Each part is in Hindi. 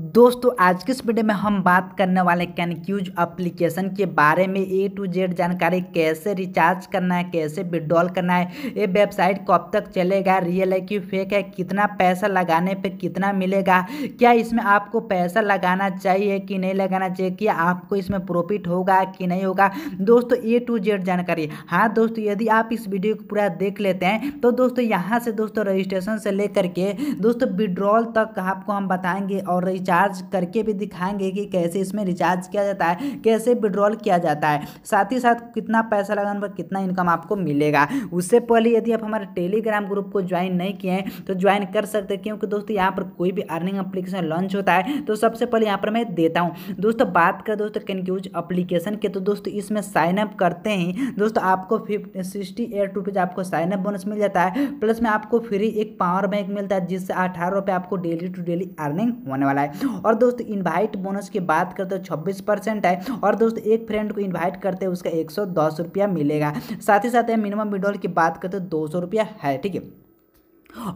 दोस्तों आज के इस वीडियो में हम बात करने वाले कैनक्यूज एप्लीकेशन के बारे में ए टू जेड जानकारी कैसे रिचार्ज करना है कैसे विड्रॉल करना है ये वेबसाइट कब तक चलेगा रियल है कि फेक है कितना पैसा लगाने पे कितना मिलेगा क्या इसमें आपको पैसा लगाना चाहिए कि नहीं लगाना चाहिए क्या आपको इसमें प्रॉफिट होगा कि नहीं होगा दोस्तों ए टू जेड जानकारी हाँ दोस्तों यदि आप इस वीडियो को पूरा देख लेते हैं तो दोस्तों यहाँ से दोस्तों रजिस्ट्रेशन से लेकर के दोस्तों विड्रॉल तक आपको हम बताएंगे और रिचार्ज करके भी दिखाएंगे कि कैसे इसमें रिचार्ज किया जाता है कैसे विड्रॉल किया जाता है साथ ही साथ कितना पैसा लगाने पर कितना इनकम आपको मिलेगा उससे पहले यदि आप हमारे टेलीग्राम ग्रुप को ज्वाइन नहीं किए हैं तो ज्वाइन कर सकते क्योंकि दोस्तों यहाँ पर कोई भी अर्निंग अप्लीकेशन लॉन्च होता है तो सबसे पहले यहाँ पर मैं देता हूँ दोस्तों बात करें दोस्तों कन्फ्यूज अप्लीकेशन के तो दोस्तों इसमें साइनअप करते ही दोस्तों आपको फिफ्टी सिक्सटी एट रुपीज़ आपको साइनअप बोनस मिल जाता है प्लस में आपको फ्री एक पावर बैंक मिलता है जिससे अठारह रुपये आपको डेली टू डेली अर्निंग होने वाला है और दोस्तों इन्वाइट बोनस की बात करते हो छब्बीस परसेंट है और दोस्त एक फ्रेंड को इन्वाइट करते हैं उसका एक सौ दस रुपया मिलेगा साथ ही साथ मिनिमम विड्रॉल की बात करते हो दो सौ रुपया है ठीक है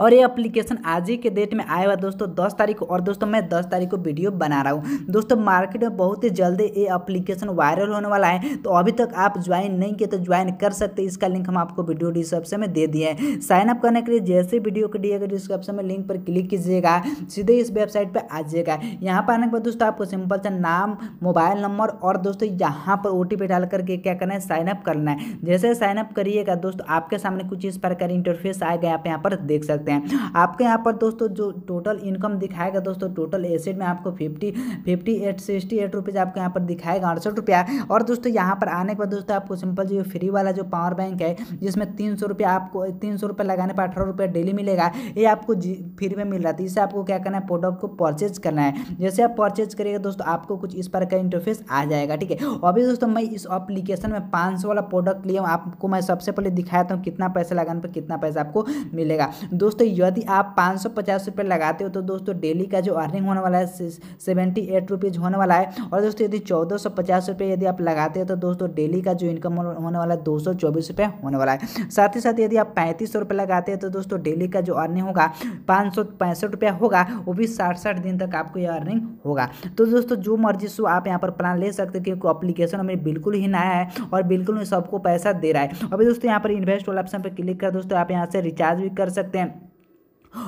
और ये एप्लीकेशन आज ही के डेट में आया हुआ दोस्तों दस तारीख को और दोस्तों मैं दस तारीख को वीडियो बना रहा हूँ दोस्तों मार्केट में बहुत ही जल्दी ये एप्लीकेशन वायरल होने वाला है तो अभी तक आप ज्वाइन नहीं किए तो ज्वाइन कर सकते इसका लिंक हम आपको वीडियो डिस्क्रिप्शन में दे दिए हैं साइन अप करने के लिए जैसे वीडियो के डी डिस्क्रिप्शन में लिंक पर क्लिक कीजिएगा सीधे इस वेबसाइट पर आ जाएगा यहाँ पर आने के बाद दोस्तों आपको सिंपल सा नाम मोबाइल नंबर और दोस्तों यहाँ पर ओ डाल करके क्या करना है साइनअप करना है जैसे साइनअप करिएगा दोस्तों आपके सामने कुछ इस प्रकार इंटरफेस आएगा आप यहाँ पर देख सकते हैं आपके यहाँ पर दोस्तों जो टोटल इनकम दिखाएगा दोस्तों टोटल एसेट में आपको fifty fifty eight sixty eight rupees आपके यहाँ पर दिखाएगा अड़सठ रुपया और दोस्तों यहाँ पर आने के बाद दोस्तों आपको सिंपल जो फ्री वाला जो पावर बैंक है जिसमें तीन सौ रुपया आपको तीन सौ रुपया लगाने पर अठारह रुपया डेली मिलेगा ये आपको फ्री में मिल रहा था इसे आपको क्या करना है प्रोडक्ट को परचेज करना है जैसे आप परचेज करिएगा दोस्तों आपको कुछ इस पर का इंटरफेस आ जाएगा ठीक है अभी दोस्तों मैं इस अप्लीकेशन में पाँच वाला प्रोडक्ट लिया हूँ आपको मैं सबसे पहले दिखाया था कितना पैसा लगाने पर कितना पैसा आपको मिलेगा दोस्तों यदि आप पाँच सौ पचास रुपये लगाते हो तो दोस्तों डेली का जो अर्निंग होने वाला है सेवेंटी एट रुपीज़ होने वाला है और दोस्तों यदि चौदह सौ पचास रुपये यदि आप लगाते हो तो दोस्तों डेली का जो इनकम होने वाला है दो सौ चौबीस रुपये होने वाला है साथ ही साथ यदि आप पैंतीस सौ रुपये लगाते हैं तो दोस्तों डेली का जो अर्निंग होगा पाँच सौ पैंसठ रुपया होगा वो भी साठ साठ दिन तक आपको यह अर्निंग होगा तो दोस्तों जो मर्जी सो आप यहाँ पर प्लान ले सकते हो क्योंकि अप्लीकेशन हमें बिल्कुल ही नया है और बिल्कुल ही सबको पैसा दे रहा है अभी दोस्तों यहाँ पर इन्वेस्ट वाला ऑप्शन पर क्लिक कर दोस्तों आप यहाँ से रिचार्ज भी कर सकते हैं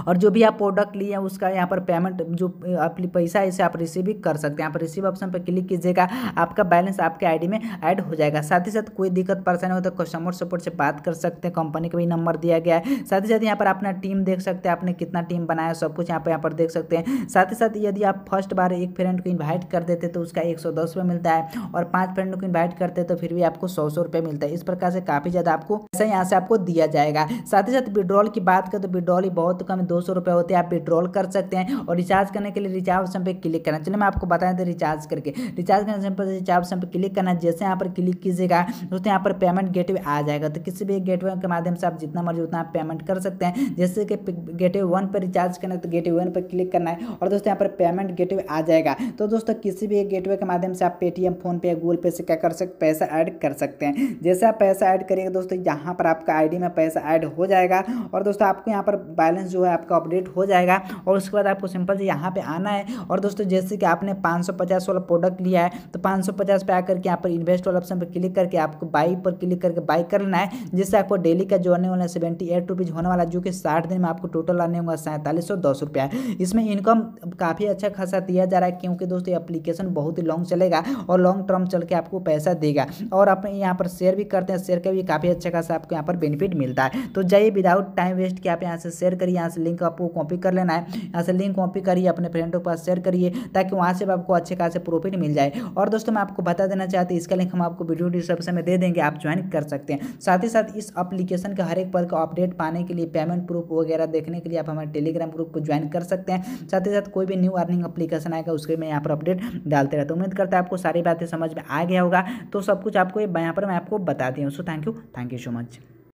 और जो भी आप प्रोडक्ट लिए हैं उसका यहाँ पर पेमेंट जो आप पैसा है इसे आप रिसीव भी कर सकते हैं यहाँ पर रिसीव ऑप्शन पर क्लिक कीजिएगा आपका बैलेंस आपके आईडी में ऐड हो जाएगा साथ ही साथ कोई दिक्कत परेशानी हो तो कस्टमर सपोर्ट से बात कर सकते हैं कंपनी का भी नंबर दिया गया है साथ ही साथ यहाँ पर अपना टीम देख सकते हैं आपने कितना टीम बनाया सब कुछ यहाँ पर यहाँ पर देख सकते हैं साथ ही साथ यदि आप फर्स्ट बार एक फ्रेंड को इन्वाइट कर देते तो उसका एक सौ दस रुपये मिलता है और पाँच फ्रेंड को इन्वाइट करते तो फिर भी आपको सौ सौ रुपये मिलता है इस प्रकार से काफ़ी ज़्यादा आपको पैसा यहाँ से आपको दिया जाएगा साथ ही साथ विड्रॉल की बात करें तो विड्रॉल ही बहुत आपका में दो सौ रुपये होते हैं आप विड्रॉल कर सकते हैं और रिचार्ज करने के लिए रिचार्ज ऑप्शन पर क्लिक करना चलिए मैं आपको बताया था रिचार्ज करके रिचार्ज करने सिंपल रिचार्ज ऑप्शन पर क्लिक करना जैसे यहाँ पर क्लिक कीजिएगा दोस्तों यहाँ पर पेमेंट गेट आ जाएगा तो किसी भी गेट के माध्यम से आप जितना मर्जी उतना आप पेमेंट कर सकते हैं जैसे कि गेटवे वन पर रिचार्ज करना है तो गेटवे वन पर क्लिक करना है और दोस्तों यहाँ पर पेमेंट गेटवे आ जाएगा तो दोस्तों किसी भी एक गेटवे के माध्यम से आप पेटीएम फोनपे या गूगल पे से क्या कर सकते पैसा ऐड कर सकते हैं जैसे आप पैसा ऐड करेंगे दोस्तों यहाँ पर आपका आईडी में पैसा ऐड हो जाएगा और दोस्तों आपको यहाँ पर बैलेंस जो है आपका अपडेट हो जाएगा और उसके बाद आपको सिंपल से यहाँ पे आना है और दोस्तों जैसे कि आपने 550 वाला प्रोडक्ट लिया है तो 550 पे आकर के यहाँ पर इन्वेस्ट वाला ऑप्शन पर क्लिक करके आपको बाई पर क्लिक करके बाई कर लेना है जिससे आपको डेली का जो आने वाला है सेवेंटी एट रुपीज़ होने वाला जो कि साठ दिन में आपको टोटल आने होगा सैंतालीस सौ दस रुपया इसमें इनकम काफ़ी अच्छा खासा दिया जा रहा है क्योंकि दोस्तों अप्लीकेशन बहुत ही लॉन्ग चलेगा और लॉन्ग टर्म चल के आपको पैसा देगा और अपने यहाँ पर शेयर भी करते हैं शेयर का भी काफ़ी अच्छा खासा आपको यहाँ पर बेनिफिट मिलता है तो जाइए विदाउट टाइम वेस्ट के आप यहाँ से शेयर करिए यहाँ यहाँ से लिंक आपको कॉपी कर लेना है यहाँ से लिंक कॉपी करिए अपने फ्रेंडों के पास शेयर करिए ताकि वहाँ से आपको अच्छे खासे प्रॉफिट मिल जाए और दोस्तों मैं आपको बता देना चाहती हूँ इसका लिंक हम आपको वीडियो डिस्क्रिप्शन में दे देंगे आप ज्वाइन कर सकते हैं साथ ही साथ इस अपलीकेशन के हर एक पल का अपडेट पाने के लिए पेमेंट प्रूफ वगैरह देखने के लिए आप हमारे टेलीग्राम ग्रुप को ज्वाइन कर सकते हैं साथ ही साथ कोई भी न्यू अर्निंग अप्लीकेशन आएगा उसके मैं यहाँ पर अपडेट डालते रहता हूँ उम्मीद करता है आपको सारी बातें समझ में आ गया होगा तो सब कुछ आपको यहाँ पर मैं आपको बताती हूँ so thank you thank you so much